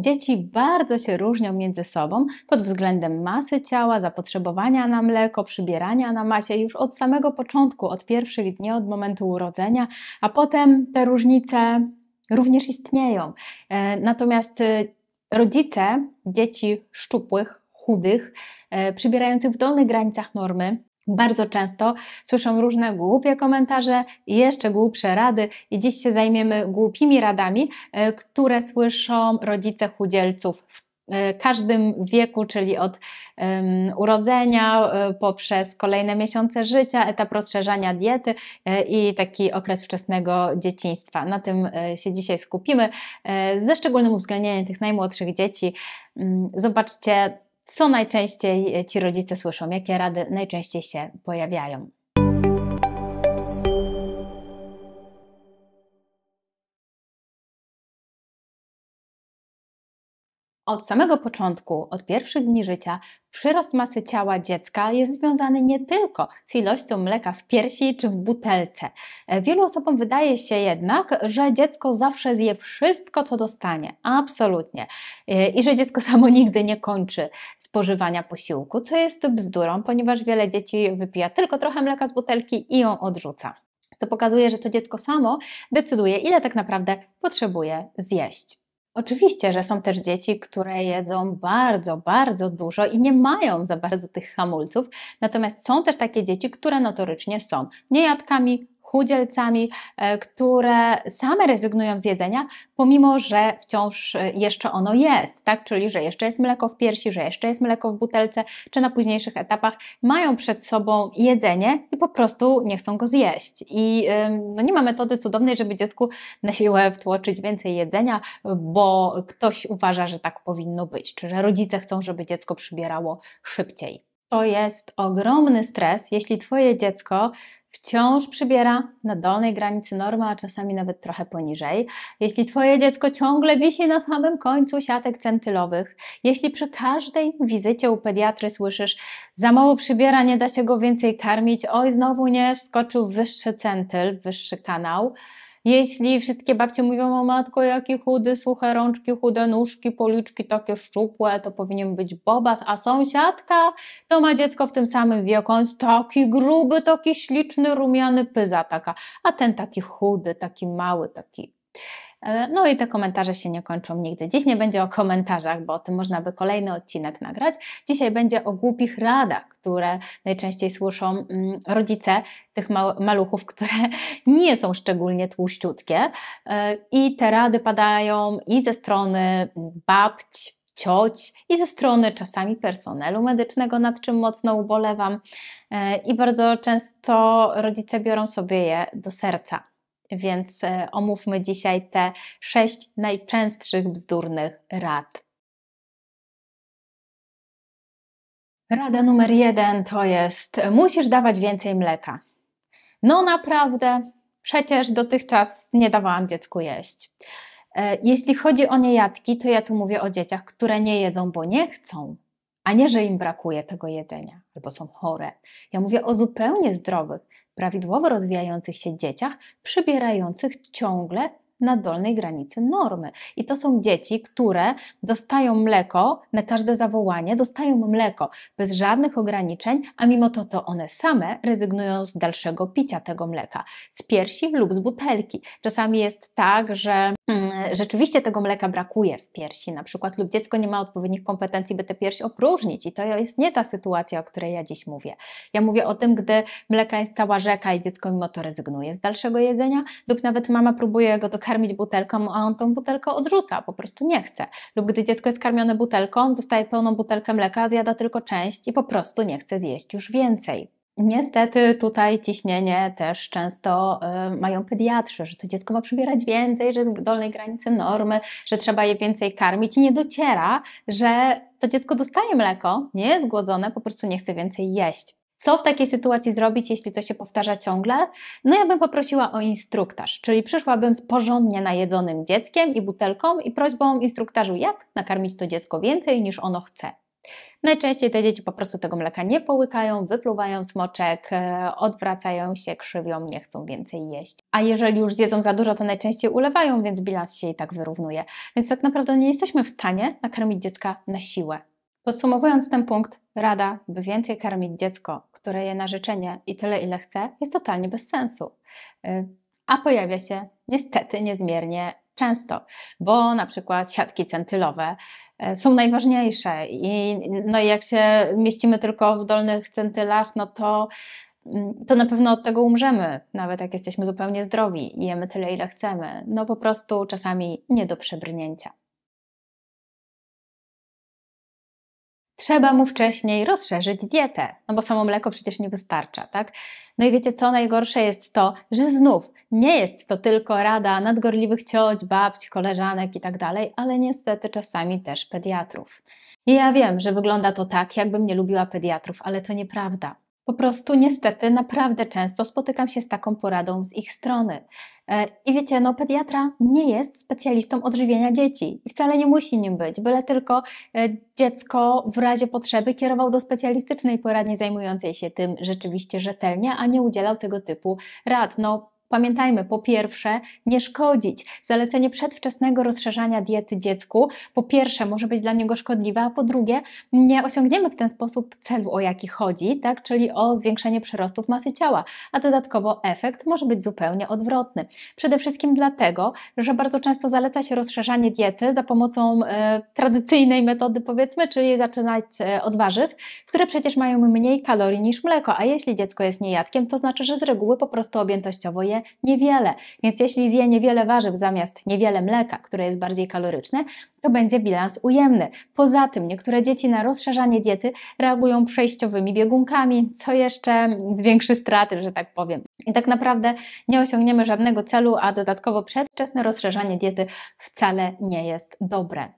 Dzieci bardzo się różnią między sobą pod względem masy ciała, zapotrzebowania na mleko, przybierania na masie już od samego początku, od pierwszych dni, od momentu urodzenia, a potem te różnice również istnieją. E, natomiast e, rodzice dzieci szczupłych, chudych, e, przybierających w dolnych granicach normy, bardzo często słyszą różne głupie komentarze, jeszcze głupsze rady i dziś się zajmiemy głupimi radami, e, które słyszą rodzice chudzielców w e, każdym wieku, czyli od um, urodzenia e, poprzez kolejne miesiące życia, etap rozszerzania diety i taki okres wczesnego dzieciństwa. Na tym się dzisiaj skupimy, ze szczególnym uwzględnieniem tych najmłodszych dzieci. Mm, zobaczcie, co najczęściej e, ci rodzice słyszą, jakie rady najczęściej się pojawiają. Od samego początku, od pierwszych dni życia, przyrost masy ciała dziecka jest związany nie tylko z ilością mleka w piersi czy w butelce. Wielu osobom wydaje się jednak, że dziecko zawsze zje wszystko, co dostanie. Absolutnie. I że dziecko samo nigdy nie kończy spożywania posiłku, co jest bzdurą, ponieważ wiele dzieci wypija tylko trochę mleka z butelki i ją odrzuca. Co pokazuje, że to dziecko samo decyduje, ile tak naprawdę potrzebuje zjeść. Oczywiście, że są też dzieci, które jedzą bardzo, bardzo dużo i nie mają za bardzo tych hamulców, natomiast są też takie dzieci, które notorycznie są niejadkami, chudzielcami, e, które same rezygnują z jedzenia, pomimo że wciąż e, jeszcze ono jest, tak? Czyli, że jeszcze jest mleko w piersi, że jeszcze jest mleko w butelce, czy na późniejszych etapach mają przed sobą jedzenie i po prostu nie chcą go zjeść. I no, nie ma metody cudownej, żeby dziecku na siłę wtłoczyć więcej jedzenia, bo ktoś uważa, że tak powinno być, czy że rodzice chcą, żeby dziecko przybierało szybciej. To jest ogromny stres, jeśli Twoje dziecko wciąż przybiera na dolnej granicy normy, a czasami nawet trochę poniżej. Jeśli Twoje dziecko ciągle wisi na samym końcu siatek centylowych, jeśli przy każdej wizycie u pediatry słyszysz za mało przybiera, nie da się go więcej karmić, oj znowu nie, wskoczył wyższy centyl, wyższy kanał – jeśli wszystkie babcie mówią o matko, jaki chudy, suche rączki, chude nóżki, policzki takie szczupłe, to powinien być bobas, a sąsiadka to ma dziecko w tym samym wieku, on jest taki gruby, taki śliczny, rumiany, pyza taka, a ten taki chudy, taki mały, taki... E, no i te komentarze się nie kończą nigdy. Dziś nie będzie o komentarzach, bo o tym można by kolejny odcinek nagrać. Dzisiaj będzie o głupich radach, które najczęściej słyszą mm, rodzice tych maluchów, które nie są szczególnie tłuściutkie. E, I te rady padają i ze strony mm, babć, cioć i ze strony czasami personelu medycznego, nad czym mocno ubolewam. E, I bardzo często rodzice biorą sobie je do serca więc e, omówmy dzisiaj te sześć najczęstszych bzdurnych rad. Rada numer jeden to jest: musisz dawać więcej mleka. No naprawdę, przecież dotychczas nie dawałam dziecku jeść. E, jeśli chodzi o niejadki, to ja tu mówię o dzieciach, które nie jedzą, bo nie chcą a nie, że im brakuje tego jedzenia albo są chore. Ja mówię o zupełnie zdrowych, prawidłowo rozwijających się dzieciach, przybierających ciągle na dolnej granicy normy. I to są dzieci, które dostają mleko na każde zawołanie, dostają mleko bez żadnych ograniczeń, a mimo to to one same rezygnują z dalszego picia tego mleka, z piersi lub z butelki. Czasami jest tak, że hmm, rzeczywiście tego mleka brakuje w piersi na przykład lub dziecko nie ma odpowiednich kompetencji, by tę pierś opróżnić i to jest nie ta sytuacja, o której ja dziś mówię. Ja mówię o tym, gdy mleka jest cała rzeka i dziecko mimo to rezygnuje z dalszego jedzenia lub nawet mama próbuje go dokarmić butelką, a on tą butelkę odrzuca, po prostu nie chce. Lub gdy dziecko jest karmione butelką, dostaje pełną butelkę mleka, zjada tylko część i po prostu nie chce zjeść już więcej. Niestety tutaj ciśnienie też często y, mają pediatrzy, że to dziecko ma przybierać więcej, że jest w dolnej granicy normy, że trzeba je więcej karmić i nie dociera, że to dziecko dostaje mleko, nie jest głodzone, po prostu nie chce więcej jeść. Co w takiej sytuacji zrobić, jeśli to się powtarza ciągle? No ja bym poprosiła o instruktaż, czyli przyszłabym z porządnie najedzonym dzieckiem i butelką i prośbą instruktażu, jak nakarmić to dziecko więcej niż ono chce. Najczęściej te dzieci po prostu tego mleka nie połykają, wypluwają smoczek, e, odwracają się, krzywią, nie chcą więcej jeść. A jeżeli już zjedzą za dużo, to najczęściej ulewają, więc bilans się i tak wyrównuje. Więc tak naprawdę nie jesteśmy w stanie nakarmić dziecka na siłę. Podsumowując ten punkt, rada, by więcej karmić dziecko, które je na życzenie i tyle, ile chce, jest totalnie bez sensu. E, a pojawia się niestety niezmiernie Często, bo na przykład siatki centylowe e, są najważniejsze i no jak się mieścimy tylko w dolnych centylach, no to mm, to na pewno od tego umrzemy, nawet jak jesteśmy zupełnie zdrowi i jemy tyle, ile chcemy. No po prostu czasami nie do przebrnięcia. trzeba mu wcześniej rozszerzyć dietę, no bo samo mleko przecież nie wystarcza, tak? No i wiecie co, najgorsze jest to, że znów nie jest to tylko rada nadgorliwych cioć, babci, koleżanek i tak dalej, ale niestety czasami też pediatrów. I ja wiem, że wygląda to tak, jakbym nie lubiła pediatrów, ale to nieprawda. Po prostu niestety naprawdę często spotykam się z taką poradą z ich strony. E, I wiecie, no pediatra nie jest specjalistą odżywienia dzieci i wcale nie musi nim być, byle tylko e, dziecko w razie potrzeby kierował do specjalistycznej poradni zajmującej się tym rzeczywiście rzetelnie, a nie udzielał tego typu rad. No Pamiętajmy, po pierwsze, nie szkodzić. Zalecenie przedwczesnego rozszerzania diety dziecku, po pierwsze, może być dla niego szkodliwe, a po drugie, nie osiągniemy w ten sposób celu, o jaki chodzi, tak? czyli o zwiększenie przyrostów masy ciała, a dodatkowo efekt może być zupełnie odwrotny. Przede wszystkim dlatego, że bardzo często zaleca się rozszerzanie diety za pomocą e, tradycyjnej metody, powiedzmy, czyli zaczynać e, od warzyw, które przecież mają mniej kalorii niż mleko, a jeśli dziecko jest niejadkiem, to znaczy, że z reguły po prostu objętościowo je niewiele. Więc jeśli zje niewiele warzyw zamiast niewiele mleka, które jest bardziej kaloryczne, to będzie bilans ujemny. Poza tym niektóre dzieci na rozszerzanie diety reagują przejściowymi biegunkami, co jeszcze zwiększy straty, że tak powiem. I tak naprawdę nie osiągniemy żadnego celu, a dodatkowo przedwczesne rozszerzanie diety wcale nie jest dobre.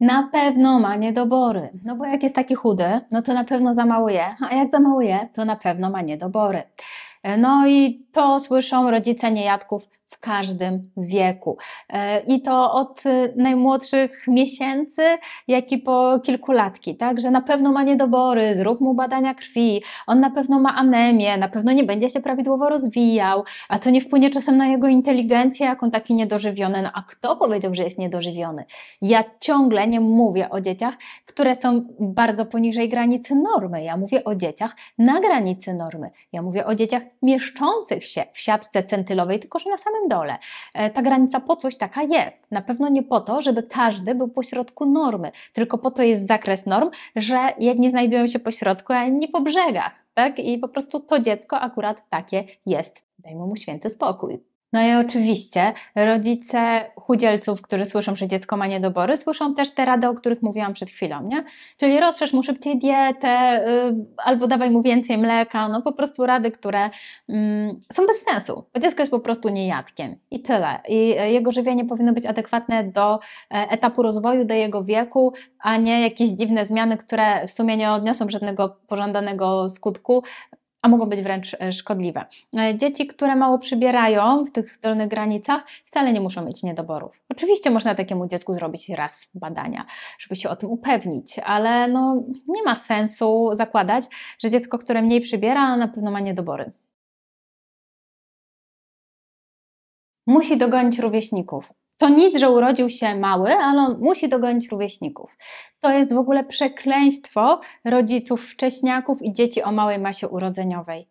na pewno ma niedobory. No bo jak jest taki chudy, no to na pewno za mało je, a jak za mało je, to na pewno ma niedobory. E, no i to słyszą rodzice niejadków w każdym wieku. E, I to od e, najmłodszych miesięcy, jak i po kilkulatki, tak? Że na pewno ma niedobory, zrób mu badania krwi, on na pewno ma anemię, na pewno nie będzie się prawidłowo rozwijał, a to nie wpłynie czasem na jego inteligencję, jak on taki niedożywiony. No a kto powiedział, że jest niedożywiony? Ja ciągle nie mówię o dzieciach, które są bardzo poniżej granicy normy. Ja mówię o dzieciach na granicy normy. Ja mówię o dzieciach mieszczących się w siatce centylowej, tylko że na samym dole. E, ta granica po coś taka jest. Na pewno nie po to, żeby każdy był pośrodku normy, tylko po to jest zakres norm, że jedni znajdują się po środku, a inni po brzegach. Tak? I po prostu to dziecko akurat takie jest. Dajmy mu święty spokój. No i oczywiście rodzice chudzielców, którzy słyszą, że dziecko ma niedobory, słyszą też te rady, o których mówiłam przed chwilą, nie? Czyli rozszerz mu szybciej dietę, y, albo dawaj mu więcej mleka, no po prostu rady, które mm, są bez sensu, bo dziecko jest po prostu niejadkiem i tyle. I e, jego żywienie powinno być adekwatne do e, etapu rozwoju, do jego wieku, a nie jakieś dziwne zmiany, które w sumie nie odniosą żadnego pożądanego skutku, a mogą być wręcz e, szkodliwe. E, dzieci, które mało przybierają w tych dolnych granicach, wcale nie muszą mieć niedoborów. Oczywiście można takiemu dziecku zrobić raz badania, żeby się o tym upewnić, ale no, nie ma sensu zakładać, że dziecko, które mniej przybiera, na pewno ma niedobory. Musi dogonić rówieśników. To nic, że urodził się mały, ale on musi dogonić rówieśników. To jest w ogóle przekleństwo rodziców wcześniaków i dzieci o małej masie urodzeniowej.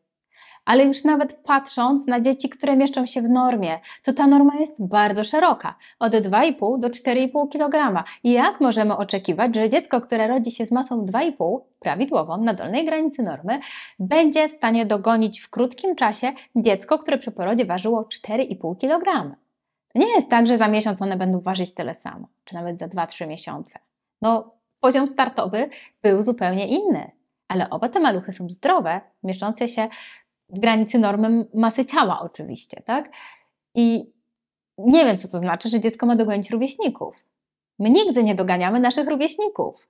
Ale już nawet patrząc na dzieci, które mieszczą się w normie, to ta norma jest bardzo szeroka od 2,5 do 4,5 kg. I jak możemy oczekiwać, że dziecko, które rodzi się z masą 2,5, prawidłową na dolnej granicy normy, będzie w stanie dogonić w krótkim czasie dziecko, które przy porodzie ważyło 4,5 kg? nie jest tak, że za miesiąc one będą ważyć tyle samo, czy nawet za 2-3 miesiące. No, poziom startowy był zupełnie inny, ale oba te maluchy są zdrowe, mieszczące się w granicy normy masy ciała, oczywiście, tak? I nie wiem, co to znaczy, że dziecko ma dogonić rówieśników. My nigdy nie doganiamy naszych rówieśników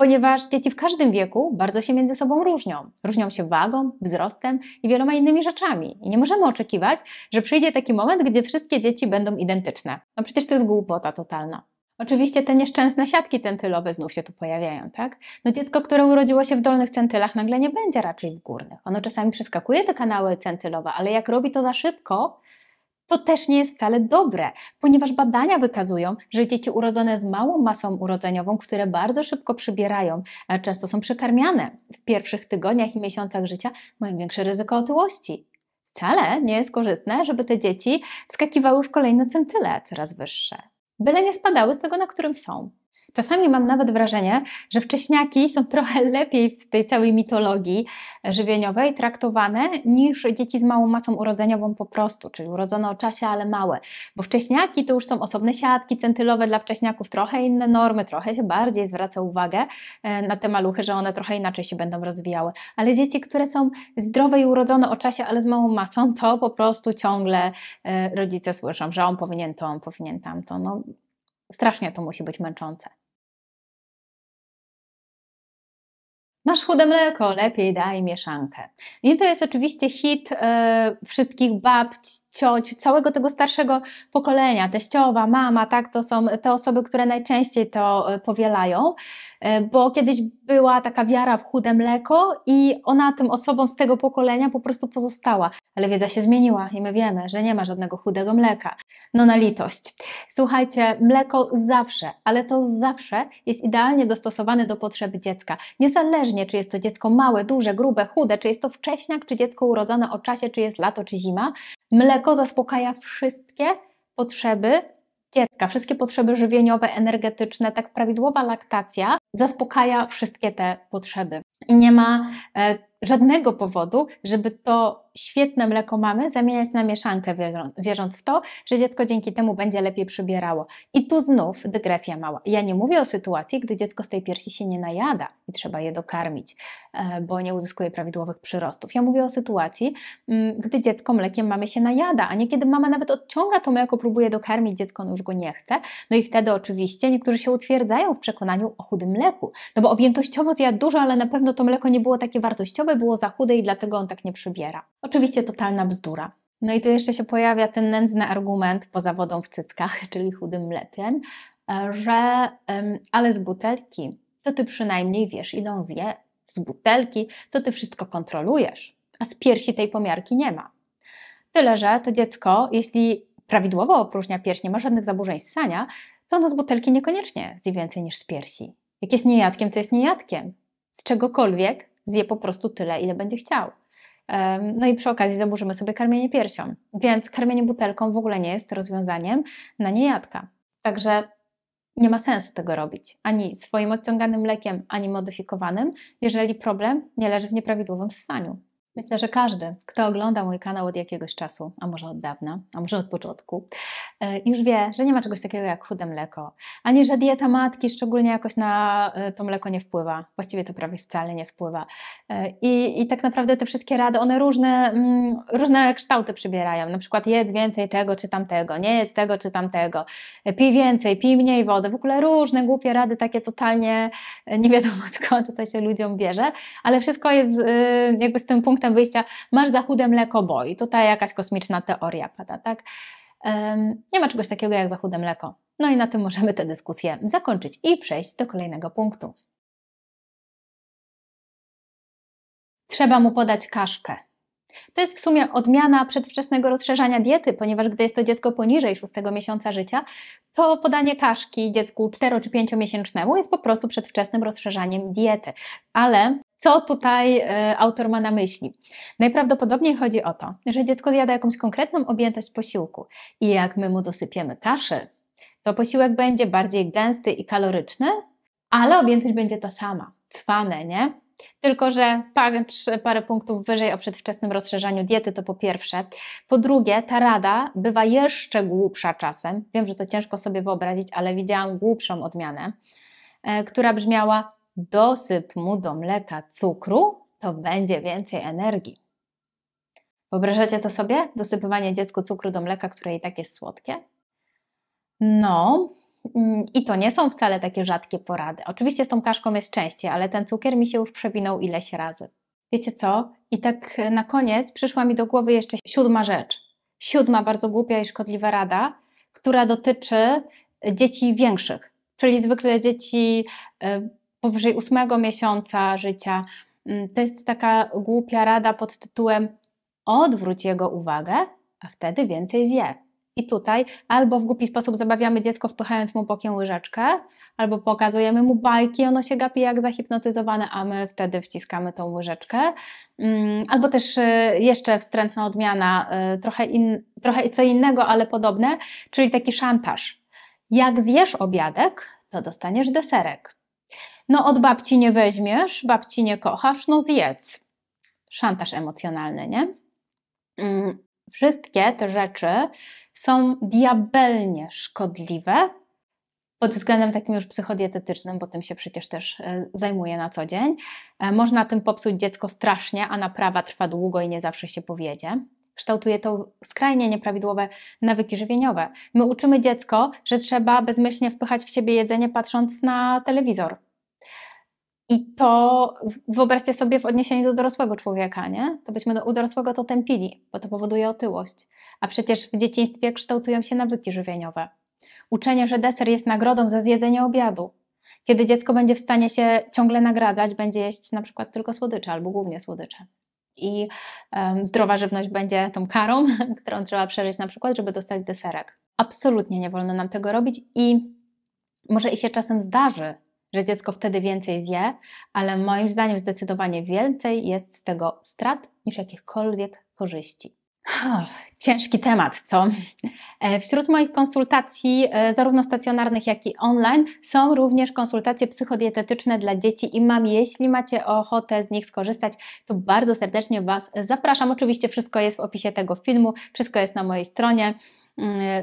ponieważ dzieci w każdym wieku bardzo się między sobą różnią. Różnią się wagą, wzrostem i wieloma innymi rzeczami. I nie możemy oczekiwać, że przyjdzie taki moment, gdzie wszystkie dzieci będą identyczne. No przecież to jest głupota totalna. Oczywiście te nieszczęsne siatki centylowe znów się tu pojawiają, tak? No dziecko, które urodziło się w dolnych centylach, nagle nie będzie raczej w górnych. Ono czasami przeskakuje te kanały centylowe, ale jak robi to za szybko, to też nie jest wcale dobre, ponieważ badania wykazują, że dzieci urodzone z małą masą urodzeniową, które bardzo szybko przybierają, e, często są przekarmiane w pierwszych tygodniach i miesiącach życia, mają większe ryzyko otyłości. Wcale nie jest korzystne, żeby te dzieci wskakiwały w kolejne centyle coraz wyższe. Byle nie spadały z tego, na którym są. Czasami mam nawet wrażenie, że wcześniaki są trochę lepiej w tej całej mitologii e, żywieniowej traktowane niż dzieci z małą masą urodzeniową po prostu, czyli urodzone o czasie, ale małe. Bo wcześniaki to już są osobne siatki centylowe dla wcześniaków, trochę inne normy, trochę się bardziej zwraca uwagę e, na te maluchy, że one trochę inaczej się będą rozwijały. Ale dzieci, które są zdrowe i urodzone o czasie, ale z małą masą, to po prostu ciągle e, rodzice słyszą, że on powinien to, on powinien tamto. No, strasznie to musi być męczące. Masz chude mleko, lepiej daj mieszankę. I to jest oczywiście hit y, wszystkich bab, cioć, całego tego starszego pokolenia, teściowa, mama, tak, to są te osoby, które najczęściej to e, powielają, e, bo kiedyś była taka wiara w chude mleko i ona tym osobom z tego pokolenia po prostu pozostała. Ale wiedza się zmieniła i my wiemy, że nie ma żadnego chudego mleka. No na litość. Słuchajcie, mleko zawsze, ale to zawsze jest idealnie dostosowane do potrzeb dziecka. Nie zależy niezależnie czy jest to dziecko małe, duże, grube, chude, czy jest to wcześniak, czy dziecko urodzone o czasie, czy jest lato, czy zima, mleko zaspokaja wszystkie potrzeby dziecka, wszystkie potrzeby żywieniowe, energetyczne, tak prawidłowa laktacja zaspokaja wszystkie te potrzeby i nie ma e, żadnego powodu, żeby to świetne mleko mamy zamieniać na mieszankę, wierząc w to, że dziecko dzięki temu będzie lepiej przybierało. I tu znów dygresja mała. Ja nie mówię o sytuacji, gdy dziecko z tej piersi się nie najada i trzeba je dokarmić, e, bo nie uzyskuje prawidłowych przyrostów. Ja mówię o sytuacji, mm, gdy dziecko mlekiem mamy się najada, a niekiedy mama nawet odciąga to mleko, próbuje dokarmić dziecko, ono już go nie chce. No i wtedy oczywiście niektórzy się utwierdzają w przekonaniu o chudym mleku, no bo objętościowo zjadł dużo, ale na pewno podobno to mleko nie było takie wartościowe, było za chude i dlatego on tak nie przybiera. Oczywiście totalna bzdura. No i tu jeszcze się pojawia ten nędzny argument poza wodą w cyckach, czyli chudym mlekiem, e, że ale z butelki to ty przynajmniej wiesz, ile on zje. Z butelki to ty wszystko kontrolujesz, a z piersi tej pomiarki nie ma. Tyle, że to dziecko, jeśli prawidłowo opróżnia pierś, nie ma żadnych zaburzeń ssania, to ono z butelki niekoniecznie zje więcej niż z piersi. Jak jest niejadkiem, to jest niejadkiem z czegokolwiek zje po prostu tyle, ile będzie chciał. No i przy okazji zaburzymy sobie karmienie piersią. Więc karmienie butelką w ogóle nie jest rozwiązaniem na niejadka. Także nie ma sensu tego robić ani swoim odciąganym lekiem, ani modyfikowanym, jeżeli problem nie leży w nieprawidłowym ssaniu. Myślę, że każdy, kto ogląda mój kanał od jakiegoś czasu, a może od dawna, a może od początku, e, już wie, że nie ma czegoś takiego jak chude mleko, ani że dieta matki szczególnie jakoś na e, to mleko nie wpływa. Właściwie to prawie wcale nie wpływa. E, I, i tak naprawdę te wszystkie rady, one różne, mm, różne kształty przybierają. Na przykład jedz więcej tego czy tamtego, nie jedz tego czy tamtego, pij więcej, pij mniej wody. W ogóle różne głupie rady, takie totalnie nie wiadomo skąd to się ludziom bierze, ale wszystko jest jakby z tym punktem punktem wyjścia masz za mleko, bo i tutaj jakaś kosmiczna teoria pada, tak? Um, nie ma czegoś takiego jak za mleko. No i na tym możemy tę dyskusję zakończyć i przejść do kolejnego punktu. Trzeba mu podać kaszkę. To jest w sumie odmiana przedwczesnego rozszerzania diety, ponieważ gdy jest to dziecko poniżej 6 miesiąca życia, to podanie kaszki dziecku 4 czy 5 miesięcznemu jest po prostu przedwczesnym rozszerzaniem diety. Ale co tutaj e, autor ma na myśli. Najprawdopodobniej chodzi o to, że dziecko zjada jakąś konkretną objętość posiłku i jak my mu dosypiemy kaszy, to posiłek będzie bardziej gęsty i kaloryczny, ale objętość będzie ta sama. Cwane, nie? Tylko, że patrz parę punktów wyżej o przedwczesnym rozszerzaniu diety, to po pierwsze. Po drugie, ta rada bywa jeszcze głupsza czasem. Wiem, że to ciężko sobie wyobrazić, ale widziałam głupszą odmianę, e, która brzmiała: dosyp mu do mleka cukru, to będzie więcej energii. Wyobrażacie to sobie? Dosypywanie dziecku cukru do mleka, które i tak jest słodkie? No, mm, i to nie są wcale takie rzadkie porady. Oczywiście z tą kaszką jest częściej, ale ten cukier mi się już przewinął ileś razy. Wiecie co? I tak na koniec przyszła mi do głowy jeszcze siódma rzecz. Siódma bardzo głupia i szkodliwa rada, która dotyczy dzieci większych, czyli zwykle dzieci y, powyżej ósmego miesiąca życia. Mm, to jest taka głupia rada pod tytułem odwróć jego uwagę, a wtedy więcej zje. I tutaj albo w głupi sposób zabawiamy dziecko, wpychając mu bokiem łyżeczkę, albo pokazujemy mu bajki, ono się gapi jak zahipnotyzowane, a my wtedy wciskamy tą łyżeczkę. Mm, albo też y, jeszcze wstrętna odmiana, y, trochę, in, trochę co innego, ale podobne, czyli taki szantaż. Jak zjesz obiadek, to dostaniesz deserek. No od babci nie weźmiesz, babci nie kochasz, no zjedz. Szantaż emocjonalny, nie? Mm, wszystkie te rzeczy są diabelnie szkodliwe pod względem takim już psychodietetycznym, bo tym się przecież też e, zajmuję na co dzień. E, można tym popsuć dziecko strasznie, a naprawa trwa długo i nie zawsze się powiedzie. Kształtuje to skrajnie nieprawidłowe nawyki żywieniowe. My uczymy dziecko, że trzeba bezmyślnie wpychać w siebie jedzenie patrząc na telewizor i to wyobraźcie sobie w odniesieniu do dorosłego człowieka, nie? To byśmy do, u dorosłego to tępili, bo to powoduje otyłość. A przecież w dzieciństwie kształtują się nawyki żywieniowe. Uczenie, że deser jest nagrodą za zjedzenie obiadu. Kiedy dziecko będzie w stanie się ciągle nagradzać, będzie jeść na przykład tylko słodycze albo głównie słodycze. I um, zdrowa żywność będzie tą karą, którą trzeba przeżyć na przykład, żeby dostać deserek. Absolutnie nie wolno nam tego robić i może i się czasem zdarzy, że dziecko wtedy więcej zje, ale moim zdaniem zdecydowanie więcej jest z tego strat niż jakichkolwiek korzyści. ciężki temat, co? E, wśród moich konsultacji, e, zarówno stacjonarnych, jak i online, są również konsultacje psychodietetyczne dla dzieci i mam. Jeśli macie ochotę z nich skorzystać, to bardzo serdecznie Was zapraszam. Oczywiście wszystko jest w opisie tego filmu, wszystko jest na mojej stronie.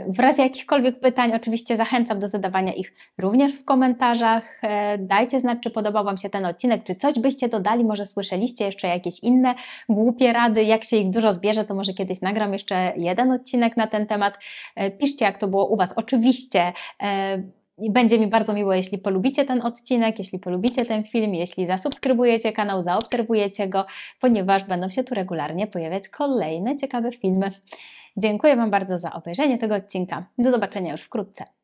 W razie jakichkolwiek pytań, oczywiście zachęcam do zadawania ich również w komentarzach. E, dajcie znać, czy podobał Wam się ten odcinek, czy coś byście dodali, może słyszeliście jeszcze jakieś inne głupie rady, jak się ich dużo zbierze, to może kiedyś nagram jeszcze jeden odcinek na ten temat. E, piszcie, jak to było u Was. Oczywiście. E, będzie mi bardzo miło, jeśli polubicie ten odcinek, jeśli polubicie ten film, jeśli zasubskrybujecie kanał, zaobserwujecie go, ponieważ będą się tu regularnie pojawiać kolejne ciekawe filmy. Dziękuję Wam bardzo za obejrzenie tego odcinka. Do zobaczenia już wkrótce.